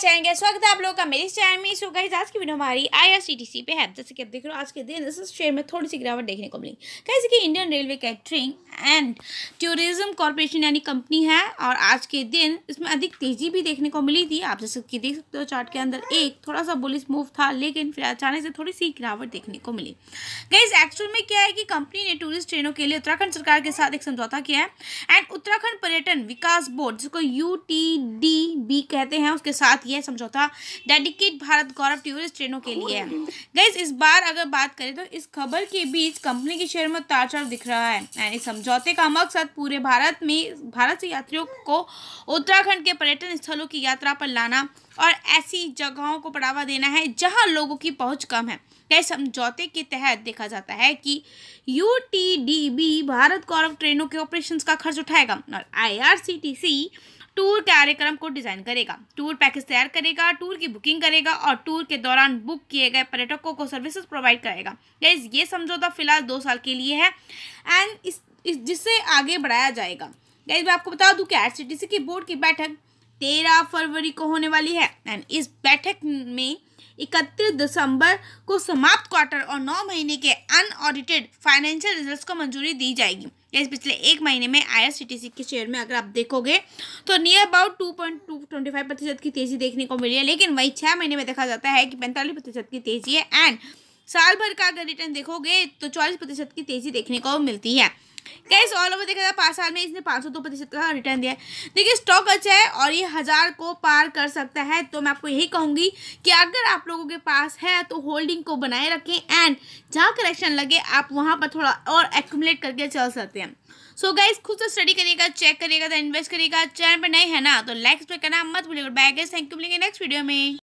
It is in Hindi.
करना चाहेंगे स्वागत है आप लोगों का मेरे चैनल में सो गाइस आज की वीडियो हमारी I R C T C पे है जैसे कि आप देख रहे हो आज के दिन इस शेयर में थोड़ी सी गिरावट देखने को मिली कैसे कि Indian railway catering and tourism corporation यानी कंपनी है और आज के दिन इसमें अधिक तेजी भी देखने को मिली थी आप जैसे कि देख सकते हो चार्ट के अंदर एक थोड़ा सा बुलिस मूव था लेकिन फिर अचानक से थोड़ी सी गिरावट देखने को मिली गाइज एक्चुअल में क्या है कि कंपनी ने टूरिस्ट ट्रेनों के लिए उत्तराखंड सरकार के साथ एक समझौता किया है एंड उत्तराखंड पर्यटन विकास बोर्ड जिसको यू कहते हैं उसके साथ यह समझौता डेडिकेट भारत गौरव टूरिस्ट ट्रेनों के लिए गैस इस बार अगर बात करें तो इस खबर के बीच कंपनी के शेयर में उतार चढ़ाव दिख रहा है इस समझौते का मकसद पूरे भारत में भारत से यात्रियों को उत्तराखंड के पर्यटन स्थलों की यात्रा पर लाना और ऐसी जगहों को बढ़ावा देना है जहाँ लोगों की पहुँच कम है गए समझौते के तहत देखा जाता है कि यू भारत गौरव ट्रेनों के ऑपरेशंस का खर्च उठाएगा और आई टूर कार्यक्रम को डिजाइन करेगा टूर पैकेज तैयार करेगा टूर की बुकिंग करेगा और टूर के दौरान बुक किए गए पर्यटकों को सर्विसेज प्रोवाइड करेगा गाइज ये समझौता फिलहाल दो साल के लिए है एंड इस, इस जिससे आगे बढ़ाया जाएगा गाइज मैं आपको बता दूं कि आर की बोर्ड की बैठक तेरह फरवरी को होने वाली है एंड इस बैठक में इकतीस दिसंबर को समाप्त क्वार्टर और नौ महीने के अनऑडिटेड फाइनेंशियल रिजल्ट्स को मंजूरी दी जाएगी इस पिछले एक महीने में आईआरसीटीसी के शेयर में अगर आप देखोगे तो near about two point two twenty five प्रतिशत की तेजी देखने को मिली है लेकिन वही छः महीने में देखा जाता है कि पैंतालीस प्रतिशत की तेजी है एंड साल भर का अगर रिटर्न देखोगे तो चौलीस प्रतिशत की तेजी देखने को मिलती है कैसे ऑल ओवर देखा जाए पाँच साल में इसने पाँच सौ दो प्रतिशत का रिटर्न दिया है देखिए स्टॉक अच्छा है और ये हज़ार को पार कर सकता है तो मैं आपको यही कहूँगी कि अगर आप लोगों के पास है तो होल्डिंग को बनाए रखें एंड जहाँ करेक्शन लगे आप वहाँ पर थोड़ा और एक्यूमुलेट करके चल सकते हैं सो गाइज खुद से स्टडी करिएगा चेक करिएगा तो इन्वेस्ट करिएगा चैनल पर नए है ना तो लाइक्स पे करना मत भूलिएगा बाय गाइस थैंक यू मिलेंगे नेक्स्ट वीडियो में